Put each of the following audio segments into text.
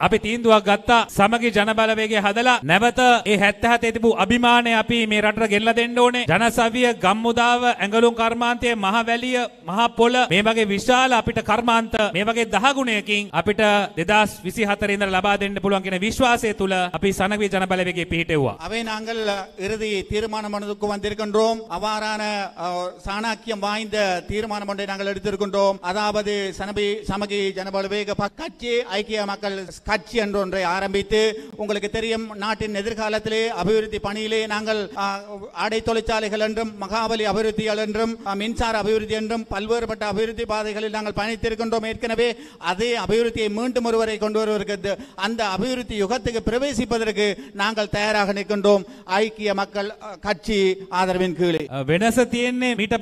අපි තීන්දුවක් ගත්තා සමගි ජනබලවේගය හදලා නැවත ඒ 77 තිබූ අභිමානය අපි මේ රටට ගෙනලා දෙන්න ඕනේ ජනසවිය ගම්මුදාව ඇඟලුම් කර්මාන්තය මහවැලිය මහපොළ මේ වගේ විශාල අපිට කර්මාන්ත මේ වගේ දහගුණයකින් අපිට 2024 ඉඳලා ලබා දෙන්න පුළුවන් කියන විශ්වාසය තුල අපි සමගි ජනබලවේගය පිහිටෙව්වා அவை நாங்கள் இறுதி தீர்மானம் மனதுக்கு வந்திருக்கின்றோம் அவ்வாறான சாணாக்கியம் வாய்ந்த தீர்மானம் ஒன்றை நாங்கள் எடுத்திருக்கின்றோம் அதாவது சனபி சமகி ஜனபலவேக கட்சி ஐக்கிய மக்கள் கட்சி என்ற ஒன்றை ஆரம்பித்து உங்களுக்கு தெரியும் நாட்டின் எதிர்காலத்திலே அபிவிருத்தி பணியிலே நாங்கள் ஆடை தொழிற்சாலைகள் என்றும் மகாபலி அபிவிருத்திகள் என்றும் மின்சார அபிவிருத்தி என்றும் பல்வேறுபட்ட அபிவிருத்தி பாதைகளில் நாங்கள் பயணித்திருக்கின்றோம் ஏற்கனவே அதே அபிவிருத்தியை மீண்டும் ஒருவரை கொண்டு வருவதற்கு அந்த அபிவிருத்தி யுகத்துக்கு பிரவேசிப்பதற்கு நாங்கள் தயாராக நிற்கின்றோம் ஐக்கிய மக்கள் கட்சி ஆதரவின் கீழே වෙනස තියෙන්නේ මීට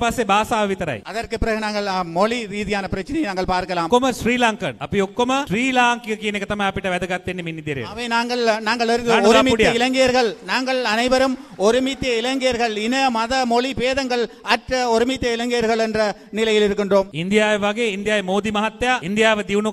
அதற்கு பிறகு நாங்கள் மொழி ரீதியான பிரச்சனையை நாங்கள் பார்க்கலாம். කොහොම ශ්‍රී ලංකන් අපි ඔක්කොම அப்பிட்ட වැදගත් වෙන්නේ அவை நாங்கள் நாங்கள் இருக்கிற ஒருமித்த இளைஞர்கள் நாங்கள் அனைவரும் ஒருமித்த இளைஞர்கள் இன மத மொழி பேதங்கள் அற்ற ஒருமித்த இளைஞர்கள் என்ற நிலையில் இருக்கின்றோம் ඉන්දියාව වගේ ඉන්දියාවේ මෝදි මහත්තයා ඉන්දියාව දියුණු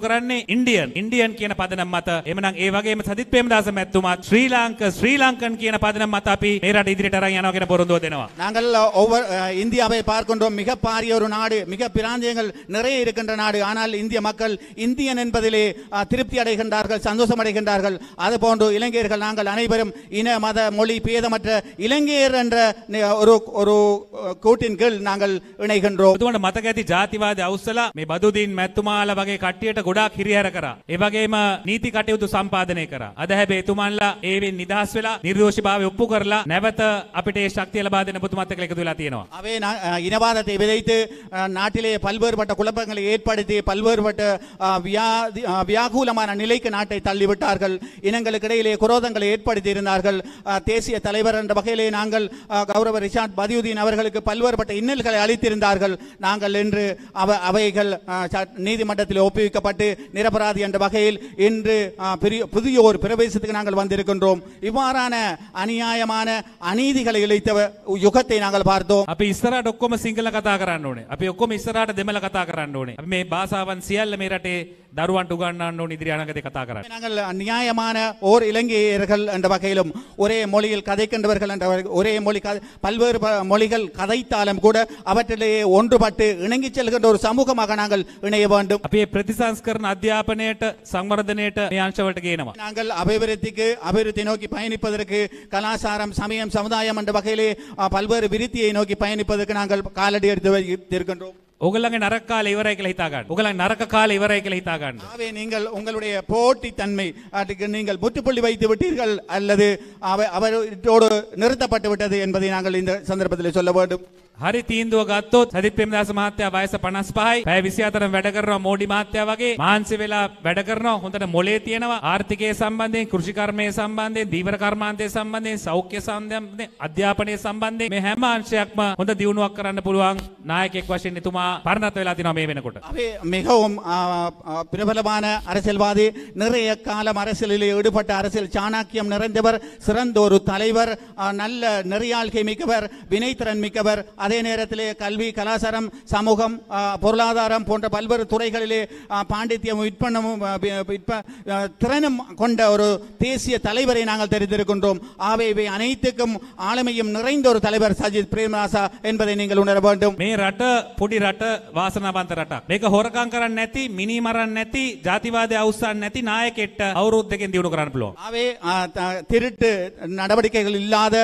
இந்தியன் ඉන්ඩියන් ඉන්ඩියන් කියන පදනම මත එමනම් ඒ වගේම සජිත් ප්‍රේමදාස මැතිතුමාත් ශ්‍රී ලාංක ශ්‍රී ලංකන් කියන පදනම මත අපි මේ රට ඉදිරියට நாங்கள் ஒவ்வொரு இந்தியாவை பார்க்கின்றோம் மிக பாரிய ஒரு நாடு மிக பிராந்தியங்கள் நிறைய இருக்கின்ற நாடு ஆனால் இந்திய மக்கள் இந்தியன் என்பதிலே திருப்தி அடைகின்றார்கள் அவர்கள் சந்தோஷம் அடைகின்றார்கள் அதுபோன்று இலங்கையர்கள் நாங்கள் அனைவரும் இன மத மொழி பேதமற்ற இலங்கையர் என்ற ஒரு ஒரு கூட்டின் කීල් නඟල් වෙනගෙන්රෝ තුමට මතක ඇති ජාතිවාද අවස්සලා මේ බදුදීන් මැත්තුමාල වගේ කට්ටියට ගොඩාක් හිරිහැර කරා. ඒ වගේම නීති කටයුතු සම්පාදනය කරා. අද හැබැයි එතුමන්ලා ඒවෙන් නිදහස් වෙලා නිර්දෝෂීභාවය ඔප්පු කරලා නැවත අපිට ඒ ශක්තිය ලබා දෙන පුතුමත් එක්ක එකතු වෙලා තියෙනවා. அவே இனவாதத்தை விதைத்து நாட்டிலே பல்வேறுபட்ட குழப்பங்களை ஏற்படுத்தி பல்வேறுபட்ட வியாகுலமான நிலைக்கு நாட்டை தள்ளிவிட்டார்கள் இனங்களுக்கு இடையிலே குரோதங்களை ஏற்படுத்தியிருந்தார்கள் தேசிய தலைவர் என்ற வகையிலே நாங்கள் கௌரவ ரிஷாத் பதியுதீன் அவர்களுக்கு பல்வேறுபட்ட இன்னல்களை அளித்திருந்தார்கள் நாங்கள் இன்று அவ அவைகள் நீதிமன்றத்தில் ஒப்புவிக்கப்பட்டு நிரபராதி என்ற வகையில் இன்று புதிய ஒரு பிரவேசத்துக்கு நாங்கள் வந்திருக்கின்றோம் இவ்வாறான அநியாயமான அநீதிகளை இழைத்த யுகத்தை நாங்கள் பார்த்தோம் அப்ப இஸ்ராட் ஒக்கோம சிங்கள கதாகிறான் அப்ப ஒக்கோம අපි ඔක්කොම கதாகிறான் பாசாவன் කතා மீராட்டே ඕනේ டுகான் நோனி භාෂාවන් සියල්ල கதாக பார்க்கிறேன் நாங்கள் நியாயமான ஓர் இலங்கையர்கள் என்ற வகையிலும் ஒரே மொழியில் கதைக்கின்றவர்கள் என்ற ஒரே மொழி பல்வேறு மொழிகள் கதைத்தாலும் கூட அவற்றிலேயே ஒன்றுபட்டு இணங்கி செல்கின்ற ஒரு சமூகமாக நாங்கள் இணைய வேண்டும் அப்பே பிரதிசம்ஸ்கரன் அத்தியாபனேட்ட சம்வர்தனேட்ட நியாயவட்ட நாங்கள் அபிவிருத்திக்கு அபிவிருத்தி நோக்கி பயணிப்பதற்கு கலாச்சாரம் சமயம் சமுதாயம் என்ற வகையிலே பல்வேறு விருத்தியை நோக்கி பயணிப்பதற்கு நாங்கள் காலடி எடுத்து வைத்திருக்கின்றோம் உங்களங்க நரக்கால இவரை கிளைத்தாகான் உங்களை நரக்க கால இவரை கிளைத்தாகான் அவை நீங்கள் உங்களுடைய போட்டி தன்மை அதுக்கு நீங்கள் முற்றுப்புள்ளி வைத்து விட்டீர்கள் அல்லது அவரோடு நிறுத்தப்பட்டு விட்டது என்பதை நாங்கள் இந்த சந்தர்ப்பத்தில் சொல்ல வேண்டும் හරි තීන්දුව ගත්තොත් සජිත් ප්‍රේමදාස මහත්තයා වයස 55යි. පැය 24ක් වැඩ කරනවා මෝඩි මහත්තයා වගේ. මාන්සි වෙලා වැඩ කරනවා. හොඳට මොලේ තියෙනවා. ආර්ථිකය සම්බන්ධයෙන්, කෘෂි කර්මය සම්බන්ධයෙන්, දීවර කර්මාන්තය සම්බන්ධයෙන්, සෞඛ්‍ය සම්බන්ධයෙන්, අධ්‍යාපනය සම්බන්ධයෙන් මේ හැම අංශයක්ම හොඳ දියුණුවක් කරන්න පුළුවන් නායකයෙක් වශයෙන් එතුමා පරිණත වෙලා තිනවා මේ වෙනකොට. අපේ மிகவும் பிரபலமான அரசியல்வாதி நிறைய காலம் அரசியலில் ஈடுபட்ட அரசியல் சாணாக்கியம் நிறைந்தவர் சிறந்த ஒரு தலைவர் நல்ல நெறியாழ்கை மிக்கவர் வினைத்திறன் மிக்கவர் அது அதே நேரத்திலே கல்வி கலாச்சாரம் சமூகம் பொருளாதாரம் போன்ற பல்வேறு துறைகளிலே பாண்டித்யம் விற்பனமும் திறனும் கொண்ட ஒரு தேசிய தலைவரை நாங்கள் தெரிந்திருக்கின்றோம் ஆகவே இவை அனைத்துக்கும் ஆளுமையும் நிறைந்த ஒரு தலைவர் சஜித் பிரேமராசா என்பதை நீங்கள் உணர வேண்டும் மே රට පොඩි රට වාසනාවන්ත රටක්. මේක திருட்டு நடவடிக்கைகள் இல்லாத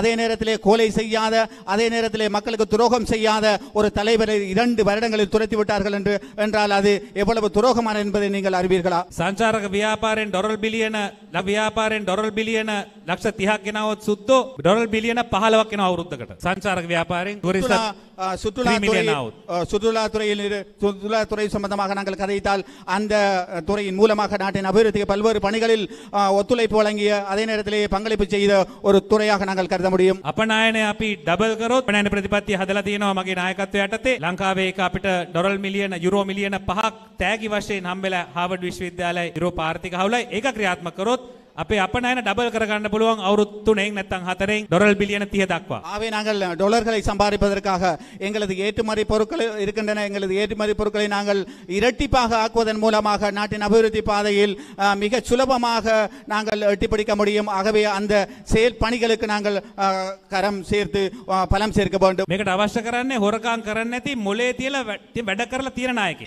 அதே நேரத்திலே கொலை செய்யாத அதே நேரத்திலே மக்கள் மக்களுக்கு துரோகம் செய்யாத ஒரு தலைவரை இரண்டு வருடங்களில் துரத்தி விட்டார்கள் என்று என்றால் அது எவ்வளவு துரோகமான என்பதை நீங்கள் அறிவீர்களா සංචාරක ව්‍යාපාරෙන් ඩොරල් බිලියන ව්‍යාපාරෙන් ඩොරල් බිලියන ලක්ෂ තිහක් කෙනවත් සුද්දෝ ඩොරල් බිලියන පහලවක් කෙන අවුරුද්ධකට සංචාරක ව්‍යාපාරෙන් ටුරිස්ට් சுற்றுலாத்துறையில் சுற்றுலாத்துறை சம்பந்தமாக நாங்கள் கதைத்தால் அந்த துறையின் மூலமாக நாட்டின் அபிவிருத்திக்கு பல்வேறு பணிகளில் ஒத்துழைப்பு வழங்கிய அதே நேரத்திலேயே பங்களிப்பு செய்த ஒரு துறையாக நாங்கள் கருத முடியும் அப்ப நாயனை அப்பி டபுள் கரோ பிரதிபா ප්‍රතිපත්තිය හදලා තියෙනවා මගේ නායකත්වය යටතේ. ලංකාවේ ඒක අපිට ඩොලර් මිලියන යුරෝ මිලියන 5ක් තෑගි වශයෙන් හම්බෙලා හාවර්ඩ් විශ්වවිද්‍යාලය යුරෝපා ආර්ථික හවුලයි ඒක ක්‍රියාත්මක කරොත් අපේ අපනයන ඩබල් කරගන්න පුළුවන් அவரு துணை නැත්නම් හතරෙන් ඩොලර් බිලියන 30 දක්වා. ஆகவே நாங்கள் டாலர்களை சம்பாதிப்பதற்காக எங்களது ஏற்றுமதி பொருட்கள் இருக்கின்றன எங்களது ஏற்றுமதி பொருட்களை நாங்கள் இரட்டிப்பாக ஆக்குவதன் மூலமாக நாட்டின் அபிவிருத்தி பாதையில் மிக சுலபமாக நாங்கள் எட்டிப்பிடிக்க முடியும் ஆகவே அந்த செயல் பணிகளுக்கு நாங்கள் கரம் சேர்த்து பலம் சேர்க்க வேண்டும் மிக අවශ්‍ය කරන්නේ හොරකම් කරන්නේ නැති මොලේ තියලා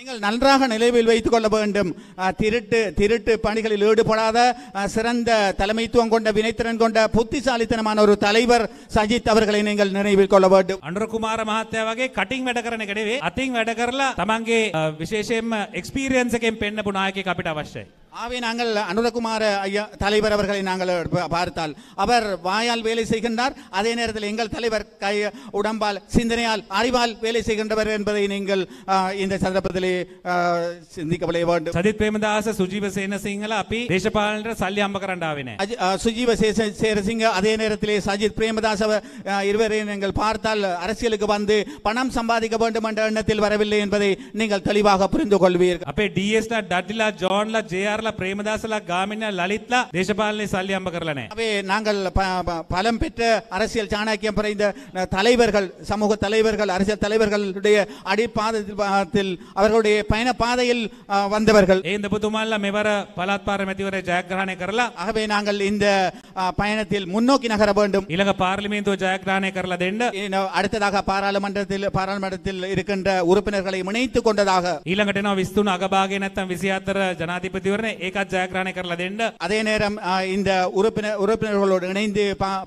நீங்கள் நன்றாக நிலைவில் வைத்துக் கொள்ள வேண்டும் திருட்டு திருட்டு பணிகளில் ஈடுபடாத சிறந்த சிறந்த தலைமைத்துவம் கொண்ட வினைத்திறன் கொண்ட புத்திசாலித்தனமான ஒரு தலைவர் சஜித் அவர்களை நீங்கள் நினைவில் கொள்ள வேண்டும் අන්ඩරකුමාර මහත්තය වගේ කටින් වැඩ කරන කෙනෙවේ අතින් වැඩ කරලා තමන්ගේ විශේෂයෙන්ම එක්ස්පීරියන්සකෙන් පෙන්න්න පුනායක අපිට අවශ්‍යයි ஆவே நாங்கள் அனுரகுமார ஐயா தலைவர் அவர்களை நாங்கள் பார்த்தால் அவர் வாயால் வேலை செய்கின்றார் அதே நேரத்தில் எங்கள் தலைவர் கை உடம்பால் சிந்தனையால் அறிவால் வேலை செய்கின்றவர் என்பதை நீங்கள் இந்த சந்தர்ப்பத்திலே சிந்திக்கப்பட வேண்டும் சஜித் பிரேமதாச சுஜீவ சேனசிங்கள அப்பி தேசபாலன்ற சல்லி அம்பகரண்டாவினே சுஜீவ சேரசிங்க அதே நேரத்திலே சஜித் பிரேமதாஸ் இருவரையும் நீங்கள் பார்த்தால் அரசியலுக்கு வந்து பணம் சம்பாதிக்க வேண்டும் என்ற எண்ணத்தில் வரவில்லை என்பதை நீங்கள் தெளிவாக புரிந்து கொள்வீர்கள் அப்பே டிஎஸ்டா டட்லா ஜான்ல ஜேஆர் කරලා ප්‍රේමදාසලා ගාමිණී லலித்ලා දේශපාලනේ සල්ලි අම්බ කරලා நாங்கள் பலம் பெற்ற அரசியல் சாணக்கியம் பறைந்த தலைவர்கள் சமூக தலைவர்கள் அரசியல் தலைவர்களுடைய அடிப்பாதத்தில் அவர்களுடைய பயண பாதையில் வந்தவர்கள் இந்த புதுமால்ல මෙවර පළාත් පාර්ලිමේන්තුවේ ජයග්‍රහණය කරලා ஆகவே நாங்கள் இந்த பயணத்தில் முன்னோக்கி நகர வேண்டும் இலங்கை பார்லிமெண்டோ ஜயகிரகணை கரல தெண்ட அடுத்ததாக பாராளுமன்றத்தில் பாராளுமன்றத்தில் இருக்கின்ற உறுப்பினர்களை இணைத்துக் கொண்டதாக இலங்கை விஸ்துன் அகபாகே නැත්තම් 24 ஜனாதிபதிවරණ ඒකත් ජයග්‍රහණය කරලා දෙන්න. அதே நேரம் இந்த உறுப்பினர் உறுப்பினர்களோடு இணைந்து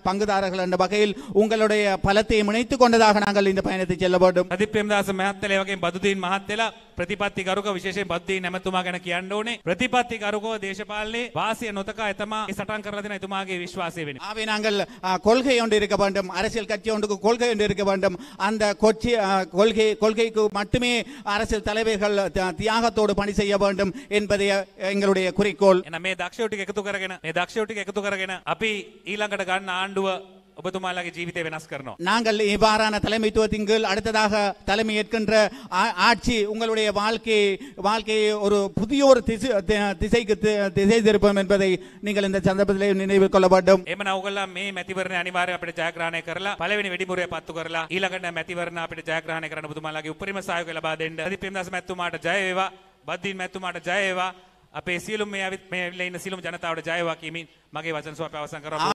பங்குதாரர்கள் என்ற வகையில் உங்களுடைய பலத்தையும் இணைத்துக் கொண்டதாக நாங்கள் இந்த பயணத்தை செல்ல வேண்டும். பிரேம்தாஸ் பிரேமதாஸ் மகத்தலை வகையும் பதுதீன் மகத்தலா ප්‍රතිපත්තිකරුක විශේෂයෙන් බද්දී නැමතුමා ගැන කියන්න ඕනේ ප්‍රතිපත්තිකරුකව දේශපාලනයේ වාසිය නොතකා එතමා சட்டம் கருதின இதுமாகிய விசுவாசே வேணும் ஆகவே நாங்கள் கொள்கை ஒன்று இருக்க வேண்டும் அரசியல் கட்சி ஒன்றுக்கு கொள்கை ஒன்று இருக்க வேண்டும் அந்த கொச்சி கொள்கை கொள்கைக்கு மட்டுமே அரசியல் தலைவர்கள் தியாகத்தோடு பணி செய்ய வேண்டும் என்பதை எங்களுடைய குறிக்கோள் මේ දක්ෂයෝටික එකතු කරගෙන මේ දක්ෂයෝටික එකතු කරගෙන අපි ඊළඟට ගන්න ආණ්ඩුව ඔබ තුමාලගේ ජීවිතය වෙනස් කරනවා. நாங்கள் இவ்வாறான தலைமைத்துவத்தின் கீழ் அடுத்ததாக தலைமை ஏற்கின்ற ஆ- ஆட்சி உங்களுடைய வாழ்க்கையை வாழ்க்கையை ஒரு புதிய ஒரு திசை தி- திசைக்கு தி- திசை திருப்பம் என்பதை நீங்கள் இந்த சந்தர்ப்பத்திலே நினைவில் கொள்ள வேண்டும் එම නවගල්ලා මේ මැතිවරණ අනිවාර්ය අපිට ජයග්‍රහණය කරලා පළවෙනි වැඩිමුරේ පත්තු කරලා ඊළඟට මැතිවරණ අපිට ජයග්‍රහණය කරන්න ඔබතුමාලගේ උපරිම සහයෝගය ලබා දෙන්න. ප්‍රදීප් පෙම්දාස මැතිතුමාට ජය වේවා. බද්දීන් මැතිතුමාට ජය වේවා. අපේ සියලුම මේ ඇවිත් මේ ඇවිල්ලා ඉන්න සියලුම ජනතාවට ජය වේවා කියමින් මගේ වචන සුවප අවසන් කරනවා.